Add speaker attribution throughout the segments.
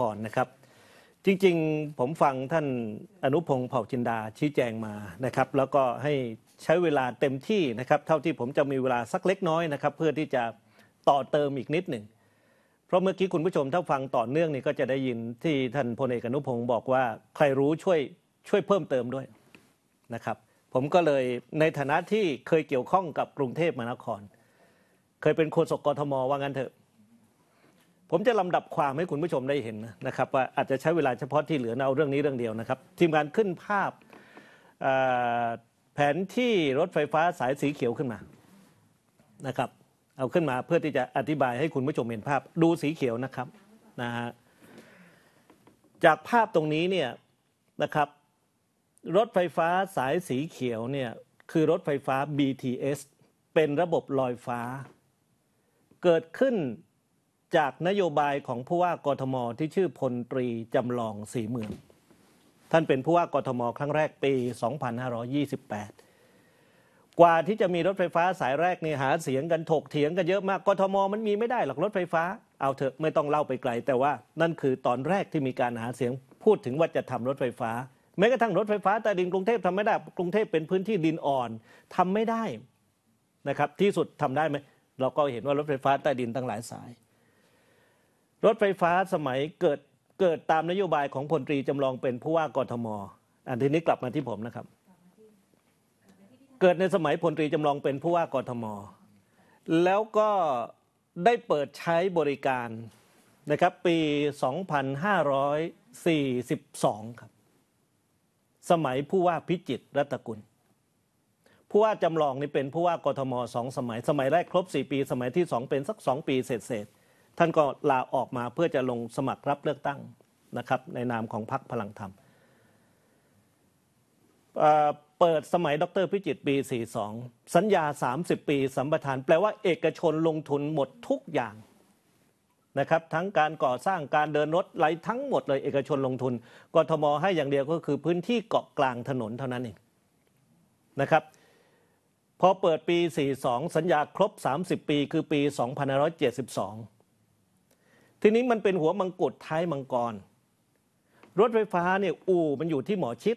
Speaker 1: พรนะครับจริงๆผมฟังท่านอนุพงศ์เผ่าจินดาชี้แจงมานะครับแล้วก็ให้ใช้เวลาเต็มที่นะครับ เท่าที่ผมจะมีเวลาสักเล็กน้อยนะครับเพื่อที่จะต่อเติมอีกนิดหนึ่งเพราะเมื่อกี้คุณผู้ชมถ้าฟังต่อเนื่องนี่ก็จะได้ยินที่ท่านพลเอกอนุพงศ์บอกว่าใครรู้ช่วยช่วยเพิ่มเติมด้วยนะครับผมก็เลยในฐานะที่เคยเกี่ยวข้องกับกรุงเทพมหานคร เคยเป็นโฆษกกทมว่างั้นเถอะผมจะลำดับความให้คุณผู้ชมได้เห็นนะครับว่าอาจจะใช้เวลาเฉพาะที่เหลือเอาเรื่องนี้เรื่องเดียวนะครับ ทีมงานขึ้นภาพแผนที่รถไฟฟ้าสายสีเขียวขึ้นมา นะครับ เอาขึ้นมาเพื่อที่จะอธิบายให้คุณผู้ชมเห็นภาพดูสีเขียวนะครับนะฮะจากภาพตรงนี้เนี่ยนะครับ รถไฟฟ้าสายสีเขียวเนี่ยคือรถไฟฟ้า BTS เป็นระบบลอยฟ้า เกิดขึ้นจากนโยบายของผู้ว่ากทมที่ชื่อพลตรี จำลองสีเมือง ท่านเป็นผู้ว่ากทมครั้งแรกปี 2528 กว่าที่จะมีรถไฟฟ้าสายแรกเนี่ยหาเสียงกันถกเถียงกันเยอะมากกทม มันมีไม่ได้หรอกรถไฟฟ้า เอาเถอะไม่ต้องเล่าไปไกล แต่ว่านั่นคือตอนแรกที่มีการหาเสียงพูดถึงว่าจะทำรถไฟฟ้าแม้กระทั่งรถไฟฟ้าใต้ดินกรุงเทพทำไม่ได้กรุงเทพเป็นพื้นที่ดินอ่อนทำไม่ได้นะครับที่สุดทำได้ไหมเราก็เห็นว่ารถไฟฟ้าใต้ดินตั้งหลายสายรถไฟฟ้าสมัยเกิดเกิดตามนโยบายของพลตรีจำลองเป็นผู้ว่ากรทม อันทีนี้กลับมาที่ผมนะครับ เกิดในสมัยพลตรีจำลองเป็นผู้ว่ากรทม แล้วก็ได้เปิดใช้บริการนะครับปี 2542 ครับสมัยผู้ว่าพิจิตรรัตกุล ผู้ว่าจำลองนี่เป็นผู้ว่ากทมสองสมัย สมัยแรกครบ4ปี สมัยที่2เป็นสัก2ปีเศษเศษท่านก็ลาออกมาเพื่อจะลงสมัครรับเลือกตั้งนะครับในนามของพรรคพลังธรรม เปิดสมัยดรพิจิตปี 42 สัญญา 30 ปี สัมปทาน แปลว่าเอกชนลงทุนหมดทุกอย่างนะครับทั้งการก่อสร้างการเดินรถไหลทั้งหมดเลยเอกชนลงทุน กทมให้อย่างเดียวก็คือพื้นที่เกาะกลางถนนเท่านั้นเองนะครับพอเปิดปี 42 สัญญาครบ 30 ปี คือปี 2572ทีนี้มันเป็นหัวมังกรท้ายมังกร รถไฟฟ้าเนี่ยอู่มันอยู่ที่หมอชิด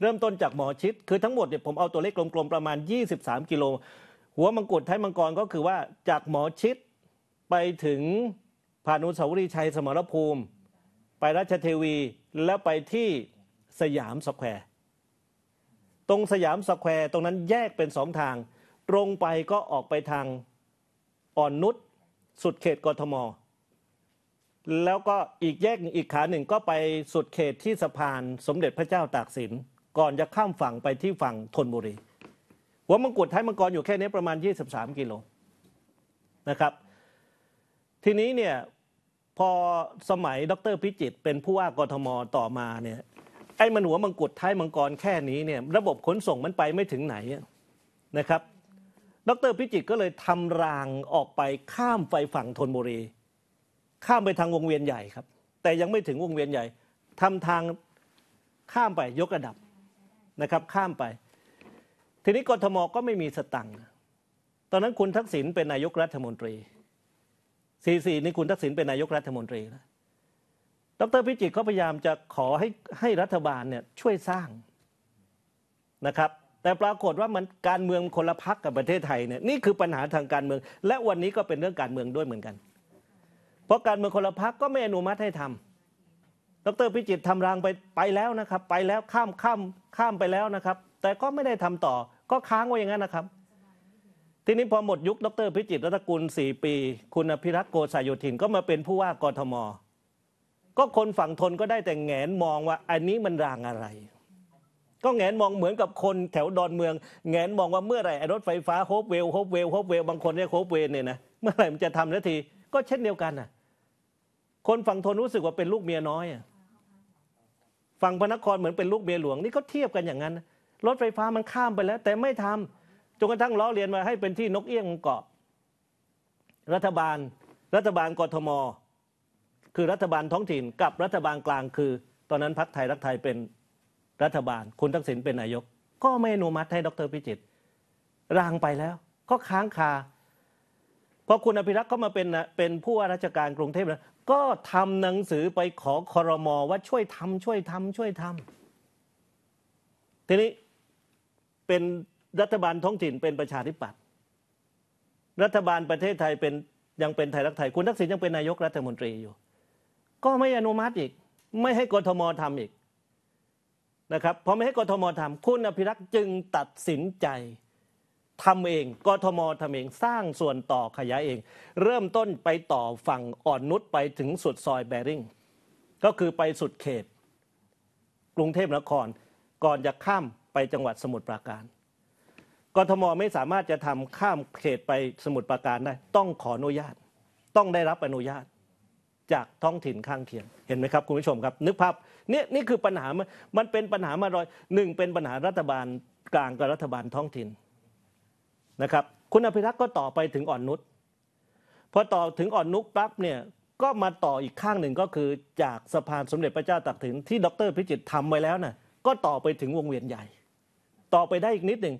Speaker 1: เริ่มต้นจากหมอชิดคือทั้งหมดเนี่ยผมเอาตัวเลขกลมๆประมาณ 23กิโลหัวมังกรท้ายมังกรก็คือว่าจากหมอชิดไปถึงผ่านอุสาวรีย์ชัยสมรภูมิไปราชเทวีแล้วไปที่สยามสแควร์ตรงสยามสแควร์ตรงนั้นแยกเป็นสองทาง ตรงไปก็ออกไปทางอ่อนนุชสุดเขตกทมแล้วก็อีกแยกอีกขาหนึ่งก็ไปสุดเขตที่สะพานสมเด็จพระเจ้าตากสิน ก่อนจะข้ามฝั่งไปที่ฝั่งธนบุรี หัวมังกรท้ายมังกรอยู่แค่นี้ประมาณ 23 กิโลนะครับทีนี้เนี่ยพอสมัยดรพิจิต เป็นผู้ว่ากทมต่อมาเนี่ยไอ้มันหัวมังกรท้ายมังกรแค่นี้เนี่ยระบบขนส่งมันไปไม่ถึงไหนนะครับดรพิจิตก็เลยทำรางออกไปข้ามไฟฝั่งธนบุรีข้ามไปทางวงเวียนใหญ่ครับ แต่ยังไม่ถึงวงเวียนใหญ่ ทำทางข้ามไปยกระดับนะครับ ข้ามไปทีนี้กทมก็ไม่มีสตังค์ตอนนั้นคุณทักษิณเป็นนายกรัฐมนตรีสี่สี่นี่คุณทักษิณเป็นนายกรัฐมนตรีแล้วดรพิจิตรเขาพยายามจะขอให้ให้รัฐบาลเนี่ยช่วยสร้างนะครับแต่ปรากฏว่ามันการเมืองคนละพักกับประเทศไทยเนี่ยนี่คือปัญหาทางการเมืองและวันนี้ก็เป็นเรื่องการเมืองด้วยเหมือนกันเพราะการเมืองคนละพักก็ไม่อนุมัติให้ทำ ดรพิจิตรทำรางไปไปแล้วนะครับ ไปแล้วข้ามข้ามข้ามไปแล้วนะครับ แต่ก็ไม่ได้ทำต่อก็ค้างไว้อย่างนั้นนะครับ ทีนี้พอหมดยุคดรพิจิตรรัตกุลสี่ปี คุณพิรัตโกสายุยินก็มาเป็นผู้ว่ากทมก็คนฝั่งทนก็ได้แต่แงนมองว่าอันนี้มันรางอะไร ก็แงนมองเหมือนกับคนแถวดอนเมือง แงนมองว่าเมื่อไหร่รถไฟฟ้าโฮปเวลโฮปเวลโฮปเวลบางคนเรียกโฮปเวลเนี่ยนะเมื่อไหร่มันจะทำนาที ก็เช่นเดียวกันน่ะคนฝั่งทนรู้สึกว่าเป็นลูกเมียน้อยฝั่งพนักครเหมือนเป็นลูกเมียหลวง นี่เขาเทียบกันอย่างนั้นรถไฟฟ้ามันข้ามไปแล้ว แต่ไม่ทำจนกระทั่งล้อเรียนมาให้เป็นที่นกเอี้ยงงเกาะ รัฐบาลรัฐบาลกทม คือรัฐบาลท้องถิ่นกับรัฐบาลกลาง คือ ตอนนั้นพักไทยรักไทยเป็นรัฐบาล คุณทักษิณเป็นนายก ก็ไม่อนุมัติให้ดรพิจิตรรางไปแล้วก็ค้างคาพอคุณอภิรักษ์เข้ามาเป็นเป็นผู้ว่าราชการกรุงเทพนะก็ทำหนังสือไปขอคอรมอว่าช่วยทำช่วยทำช่วยทำ ทีนี้เป็นรัฐบาลท้องถิ่นเป็นประชาธิปัตย์รัฐบาลประเทศไทยเป็นยังเป็นไทยรักไทยคุณทักษิณยังเป็นนายกรัฐมนตรีอยู่ ก็ไม่อนุมัติอีก ไม่ให้กทมทำอีกนะครับพอไม่ให้กทมทำ คุณอภิรักษ์จึงตัดสินใจทำเอง กทม ทำเอง สร้างส่วนต่อขยายเอง เริ่มต้นไปต่อฝั่งอ่อนนุชไปถึงสุดซอยแบริ่ง ก็คือไปสุดเขต กรุงเทพนคร ก่อนจะข้ามไปจังหวัดสมุทรปราการ กทมไม่สามารถจะทำข้ามเขตไปสมุทรปราการได้ ต้องขออนุญาต ต้องได้รับอนุญาตจากท้องถิ่นข้างเคียงเห็นไหมครับ คุณผู้ชมครับ นึกภาพนี่นี่คือปัญหา มันเป็นปัญหามาลอยหนึ่งเป็นปัญหารัฐบาลกลางกับรัฐบาลท้องถิ่นนะครับคุณอภิรักษ์ก็ต่อไปถึงอ่อนนุชพอต่อถึงอ่อนนุชปั๊บเนี่ยก็มาต่ออีกข้างหนึ่งก็คือจากสะพานสมเด็จพระเจ้าตากสินที่ดร พิจิตรทำไว้แล้วนะ่ะก็ต่อไปถึงวงเวียนใหญ่ ต่อไปได้อีกนิดหนึ่ง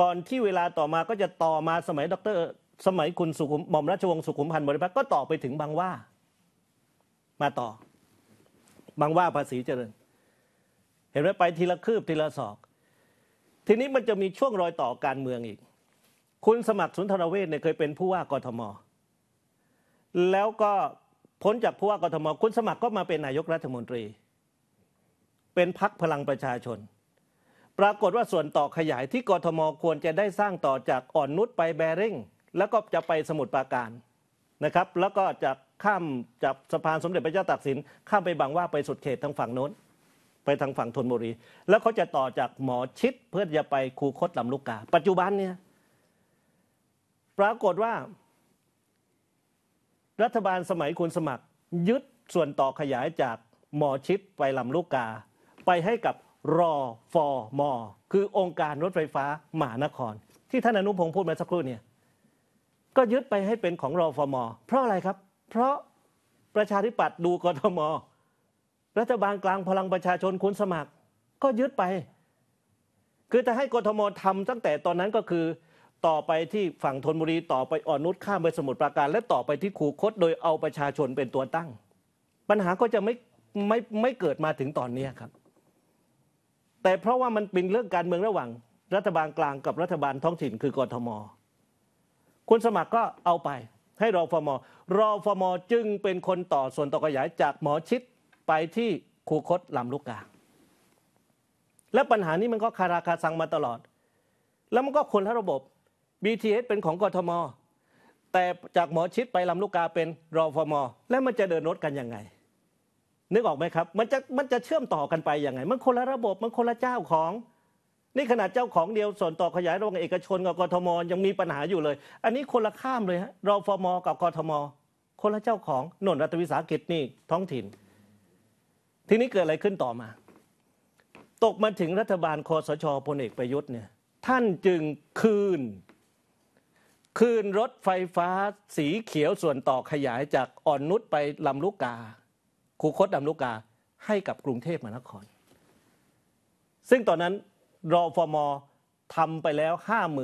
Speaker 1: ก่อนที่เวลาต่อมาก็จะต่อมาสมัยดร สมัยคุณสุขุมหม่อมราชวงศ์สุขุมพันธ์บริพัตรก็ต่อไปถึงบางว่ามาต่อ บางว่าภาษีเจริญเห็นไหมไปทีละคืบทีละศอก ทีนี้มันจะมีช่วงรอยต่อการเมืองอีกคุณสมัครสุนทรเวชเนี่ยเคยเป็นผู้ว่ากทม แล้วก็พ้นจากผู้ว่ากทม คุณสมัครก็มาเป็นนายกรัฐมนตรี เป็นพักพลังประชาชน ปรากฏว่าส่วนต่อขยายที่กทมควรจะได้สร้างต่อจากอ่อนนุชไปแบริ่งแล้วก็จะไปสมุทรปราการนะครับแล้วก็จะข้ามจากสะพานสมเด็จพระเจ้าตากสิน ข้ามไปบางว่าไปสุดเขตทางฝั่งโน้นไปทางฝั่งธนบุรี แล้วเขาจะต่อจากหมอชิดเพื่อจะไปคูคตลำลูกกาปัจจุบันเนี่ยปรากฏว่า รัฐบาลสมัยคุณสมัคร ยึดส่วนต่อขยายจากหมอชิดไปลำลูกกา ไปให้กับรอฟอมอคือองค์การรถไฟฟ้าหมานคร ที่ท่านอนุพงศ์พูดมาสักครู่เนี่ยก็ยึดไปให้เป็นของรอฟอมอเพราะอะไรครับ เพราะประชาธิปัตย์ดูกรทม รัฐบาลกลางพลังประชาชนคุณสมัคร ก็ยึดไป คือจะให้กรทมทำตั้งแต่ตอนนั้นก็คือต่อไปที่ฝั่งธนบุรีต่อไปอ่อนนุชข้ามไปสมุทรปราการ และต่อไปที่ขูคดโดยเอาประชาชนเป็นตัวตั้ง ปัญหาก็จะไม่ไม่ไม่เกิดมาถึงตอนนี้ครับ แต่เพราะว่ามันเป็นเรื่องการเมืองระหว่างรัฐบาลกลางกับรัฐบาลท้องถิ่นคือกทม คุณสมัครก็เอาไปให้รอฟมรอฟมจึงเป็นคนต่อส่วนต่อขยายจากหมอชิดไปที่ขูคดลำลูกกา และปัญหานี้มันก็คาราคาซังมาตลอด แล้วมันก็คนละระบบ BTS เป็นของกทม แต่จากหมอชิดไปลำลูกกาเป็นรอฟมแล้วมันจะเดินรถกันยังไงนึกออกไหมครับมันจะมันจะเชื่อมต่อกันไปยังไง มันคนละระบบมันคนละเจ้าของ นี่ขนาดเจ้าของเดียวส่วนต่อขยายโรงเอกชนกับกทม ยังมีปัญหาอยู่เลย อันนี้คนละข้ามเลยฮะรอฟมกับกทม คนละเจ้าของหนนรัฐวิสาหกิจนี่ท้องถิ่นทีนี้เกิดอะไรขึ้นต่อมา ตกมาถึงรัฐบาลคอสชพลเอกประยุทธ์เนี่ยท่านจึงคืนคืนรถไฟฟ้าสีเขียวส่วนต่อขยายจากอ่อนนุชไปลำลูกกาคูคตลำลูกกาให้กับกรุงเทพมหานคร ซึ่งตอนนั้นรอฟอมอทำไปแล้ว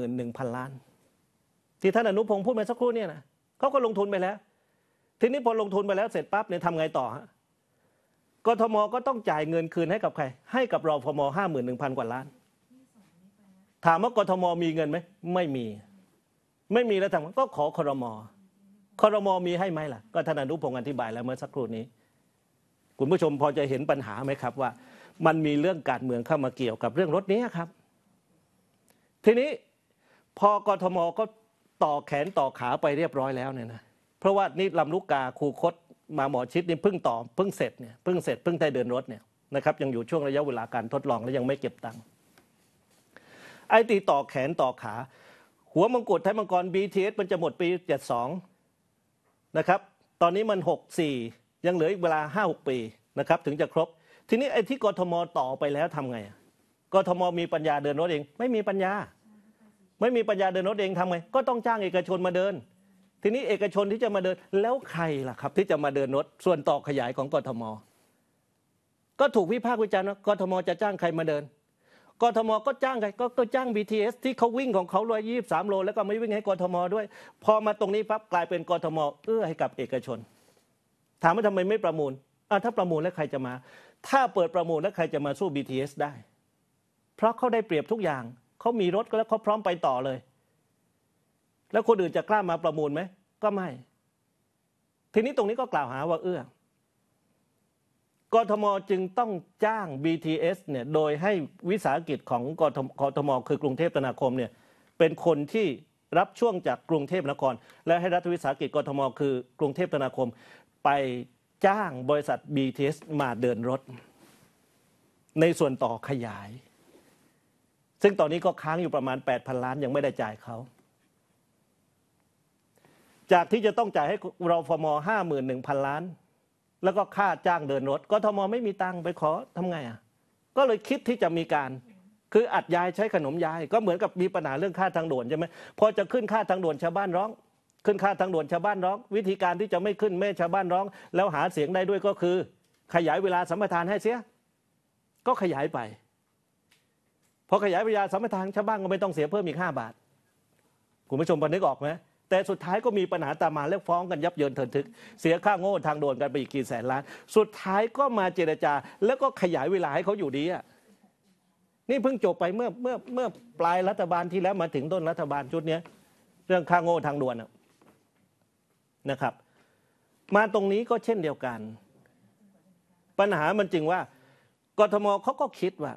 Speaker 1: 51,000ล้านที่ท่านอนุพงศ์พูดมาสักครู่เนี่ยนะเขาก็ลงทุนไปแล้วทีนี้พอลงทุนไปแล้วเสร็จปั๊บเนี่ยทำไงต่อฮะกทมก็ต้องจ่ายเงินคืนให้กับใครให้กับรอฟอมอ51,000กว่าล้าน ถามว่ากทมมีเงินไหมไม่มีไม่มีแล้วทำก็ขอครม ครม มีให้ไหมล่ะก็ท่านอนุพงศ์อธิบายแล้วเมื่อสักครู่นี้ คุณผู้ชมพอจะเห็นปัญหาไหมครับว่า มันมีเรื่องการเมืองเข้ามาเกี่ยวกับเรื่องรถนี้ครับ ทีนี้พอกทมก็ต่อแขนต่อขาไปเรียบร้อยแล้วเนี่ยนะเพราะว่านี่ลำลูกกาคูคต มาหมอชิดนี่เพิ่งต่อเพิ่งเสร็จเนี่ยเพิ่งเสร็จเพิ่งได้เดินรถเนี่ยนะครับยังอยู่ช่วงระยะเวลาการทดลองและยังไม่เก็บตังค์ไอตีต่อแขนต่อขาหัวมังกรไทยมังกร BTS มันจะหมดปี 72 นะครับ ตอนนี้มัน 64 ยังเหลืออีกเวลา 5-6 ปีนะครับ ถึงจะครบ ทีนี้ไอ้ที่กทมต่อไปแล้วทำไงกทมมีปัญญาเดินรถเอง ไม่มีปัญญา ไม่มีปัญญาเดินรถเองทำไงก็ต้องจ้างเอกชนมาเดิน ทีนี้เอกชนที่จะมาเดินแล้วใครล่ะครับที่จะมาเดินรถส่วนต่อขยายของกทม ก็ถูกวิพากษ์วิจารณ์ว่ากทมจะจ้างใครมาเดินกทมก็จ้างใครก็ก็จ้าง BTS ที่เขาวิ่งของเขาร้อยยี่สามโล แล้วก็ไม่วิ่งให้กทมด้วย พอมาตรงนี้ปั๊บกลายเป็นกทมเอื้อให้กับเอกชน ถามว่าทำไมไม่ประมูลอ่ะถ้าประมูลแล้วใครจะมา ถ้าเปิดประมูลแล้วใครจะมาสู้ BTS ได้ เพราะเขาได้เปรียบทุกอย่างเขามีรถแล้วเขาพร้อมไปต่อเลย แล้วคนอื่นจะกล้ามาประมูลไหมก็ไม่ ทีนี้ตรงนี้ก็กล่าวหาว่าเอื้อกทมจึงต้องจ้าง BTS เนี่ยโดยให้วิสาหกิจของกทมกทมคือ กรุงเทพธนาคมเนี่ยเป็นคนที่รับช่วงจากกรุงเทพนคร และให้รัฐวิสาหกิจกทมคือ กรุงเทพธนาคม ไปจ้างบริษัท BTS มาเดินรถ ในส่วนต่อขยาย ซึ่งตอนนี้ก็ค้างอยู่ประมาณ 8,000ล้านยังไม่ได้จ่ายเขาจากที่จะต้องจ่ายให้เราฟมห้าหมื่นหนึ่งพันล้านแล้วก็ค่าจ้างเดินรถ กทมไม่มีตังค์ไปขอทำไงอ่ะ ก็เลยคิดที่จะมีการ คืออัดยายใช้ขนมยายก็เหมือนกับมีปัญหาเรื่องค่าทางด่วนใช่ไหมพอจะขึ้นค่าทางด่วนชาวบ้านร้อง ขึ้นค่าทางด่วนชาวบ้านร้อง วิธีการที่จะไม่ขึ้นแม่ชาวบ้านร้อง แล้วหาเสียงได้ด้วยก็คือ ขยายเวลาสัมปทานให้เสีย ก็ขยายไป พอขยายเวลาสัมปทานชาวบ้านก็ไม่ต้องเสียเพิ่มอีกห้าบาท คุณผู้ชมพอนึกออกไหมแต่สุดท้ายก็มีปัญหาตามมาีลกฟ้องกันยับเยินเทินทึกเสียค่าโง่ทางโดนกันไปอีกกี่แสนล้าน สุดท้ายก็มาเจรจา แล้วก็ขยายเวลาให้เขาอยู่ดีอ่ะนี่เพิ่งจบไปเมื่อเมื่อเมื่อปลายรัฐบาลที่แล้วมาถึงต้นรัฐบาลชุดนี้เรื่องค่าโง่ทางด่วนนะครับ มาตรงนี้ก็เช่นเดียวกัน ปัญหามันจริงว่า กทมเขาก็คิดว่า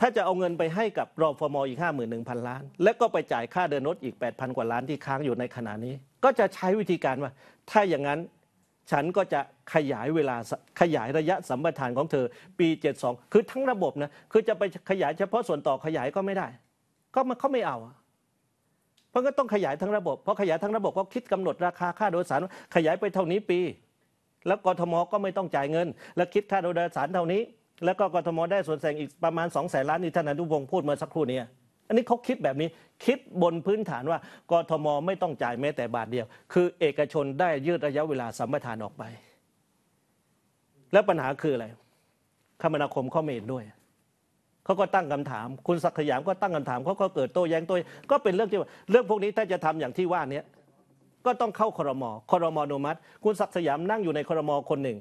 Speaker 1: ถ้าจะเอาเงินไปให้กับรอฟมอีก51,000 ล้าน และก็ไปจ่ายค่าเดินรถอีก 8,000 กว่าล้านที่ค้างอยู่ในขณะนี้ ก็จะใช้วิธีการว่าถ้าอย่างนั้นฉันก็จะขยายเวลาขยายระยะสัมปทานของเธอปี72คือทั้งระบบนะคือจะไปขยายเฉพาะส่วนต่อขยายก็ไม่ได้ ก็มันเขาไม่เอาเพราะก็ต้องขยายทั้งระบบเพราะขยายทั้งระบบก็คิดกำหนดราคาค่าโดยสารขยายไปเท่านี้ปี แล้วกทมก็ไม่ต้องจ่ายเงิน และคิดค่าโดยสารเท่านี้แล้วก็กทมได้ส่วนแบ่งอีกประมาณ2องแสนล้านนี่ท่านอนุพงศ์พูดเมื่อสักครู่นี้อันนี้เขาคิดแบบนี้คิดบนพื้นฐานว่ากทมไม่ต้องจ่ายแม้แต่บาทเดียว คือเอกชนได้ยืดระยะเวลาสัมปทานออกไป แล้วปัญหาคืออะไร คมนาคมเขาเมเนด้วยเขาก็ตั้งคำถาม คุณศักขสยามก็ตั้งคำถามเขาก็เกิดโต้แย้งโต้ก็เป็นเรื่องที่ว่าเรื่องพวกนี้ถ้าจะทำอย่างที่ว่านี้ก็ต้องเข้าครมครมอนุมัติ คุณศักสยามนั่งอยู่ในครมคนหนึ่ง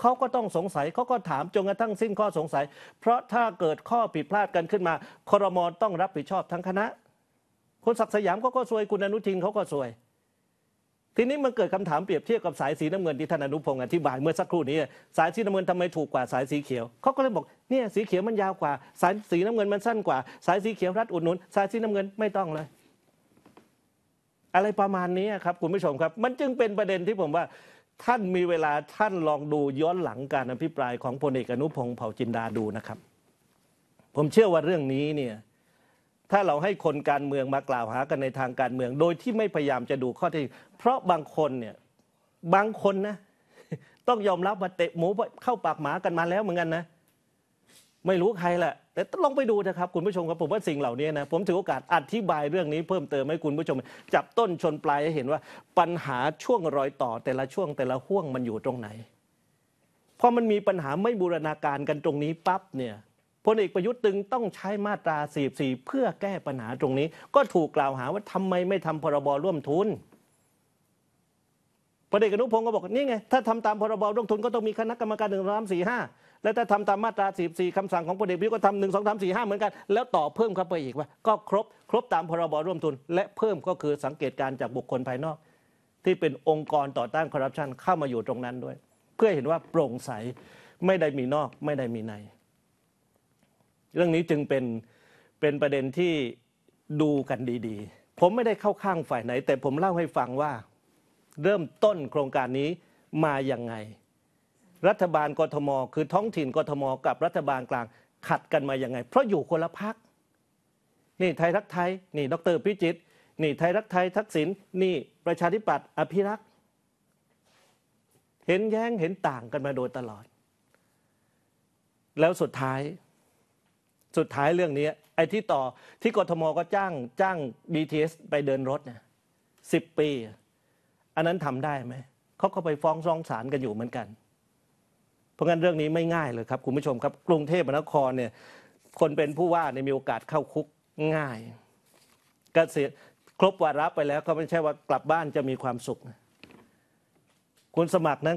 Speaker 1: เขาก็ต้องสงสัยเขาก็ถามจนกระทั่งสิ้นข้อสงสัย เพราะถ้าเกิดข้อผิดพลาดกันขึ้นมาครมต้องรับผิดชอบทั้งคณะคุณศักดิ์สยามเขาก็ซวยคุณอนุทินเขาก็ซวยทีนี้มันเกิดคำถามเปรียบเทียบกับสายสีน้ำเงินที่ท่านอนุพงศ์อธิบายเมื่อสักครู่นี้สายสีน้ำเงินทำไมถูกกว่าสายสีเขียว เขาก็เลยบอกเนี่ยสีเขียวมันยาวกว่า สายสีน้ำเงินมันสั้นกว่าสายสีเขียวรัดอุดหนุน สายสีน้ำเงินไม่ต้องเลย อะไรประมาณนี้ครับคุณผู้ชมครับ มันจึงเป็นประเด็นที่ผมว่าท่านมีเวลาท่านลองดูย้อนหลังการอภิปรายของพลเอกอนุพงศ์เผ่าจินดาดูนะครับ ผมเชื่อว่าเรื่องนี้เนี่ยถ้าเราให้คนการเมืองมากล่าวหากันในทางการเมือง โดยที่ไม่พยายามจะดูข้อเท็จจริงเพราะบางคนเนี่ยบางคนนะต้องยอมรับว่าเตะหมูเข้าปากหมากันมาแล้วเหมือนกันนะไม่รู้ใครแหละแต่ลองไปดูนะครับ คุณผู้ชมครับผมว่าสิ่งเหล่านี้นะผมถือโอกาสอธิบายเรื่องนี้เพิ่มเติมให้คุณผู้ชมจับต้นชนปลายให้เห็นว่าปัญหาช่วงรอยต่อแต่ละช่วง แต่ละห่วงมันอยู่ตรงไหนพอมันมีปัญหาไม่บูรณาการกันตรงนี้ปั๊บเนี่ยพลเอกประยุทธ์ตึงต้องใช้มาตรา 44 เพื่อแก้ปัญหาตรงนี้ ก็ถูกกล่าวหาว่าทำไมไม่ทำพรบร่วมทุนพลเอกอนุพงศ์ก็บอกนี่ไงถ้าทำตามพรบร่วมทุนก็ต้องมีคณะกรรมการหนึ่งสามสี่ห้าแล้วถ้าทำตามมาตรา44คำสั่งของพลเอกประยุทธ์ก็ทำหนึ่งสองสามสี่ห้าเหมือนกันแล้ว ต่อเพิ่มเข้าไปอีกว่า ก็ครบครบตามพรบร่วมทุน และเพิ่มก็คือสังเกตการจากบุคคลภายนอก ที่เป็นองค์กรต่อต้านคอร์รัปชันเข้ามาอยู่ตรงนั้นด้วย เพื่อเห็นว่าโปร่งใสไม่ได้มีนอก ไม่ได้มีในเรื่องนี้จึงเป็นเป็นประเด็นที่ดูกันดีๆ ผมไม่ได้เข้าข้างฝ่ายไหน แต่ผมเล่าให้ฟังว่าเริ่มต้นโครงการนี้มาอย่างไงรัฐบาลกทม คือ ท้องถิ่นกทมกับรัฐบาลกลางขัดกันมาอย่างไงเพราะอยู่คนละพัก นี่ไทยรักไทย นี่ดรพิจิตนี่ไทยรักไทยทักษิณ นี่ประชาธิปัตย์อภิรักษ์เห็นแย้งเห็นต่างกันมาโดยตลอด แล้วสุดท้าย สุดท้ายเรื่องนี้ไอ้ที่ต่อที่กทมก็จ้างจ้าง BTS ไปเดินรถเนี่ยสิบปี อันนั้นทำได้ไหม เขาก็ไปฟ้องร้องศาลกันอยู่เหมือนกันเพราะงั้นเรื่องนี้ไม่ง่ายเลยครับ คุณผู้ชมครับ กรุงเทพมหานครเนี่ยคนเป็นผู้ว่าเนี่ยมีโอกาสเข้าคุกง่ายกเกษียครบวาระไปแล้ว ก็ไม่ใช่ว่ากลับบ้านจะมีความสุข คุณสมัครนั้น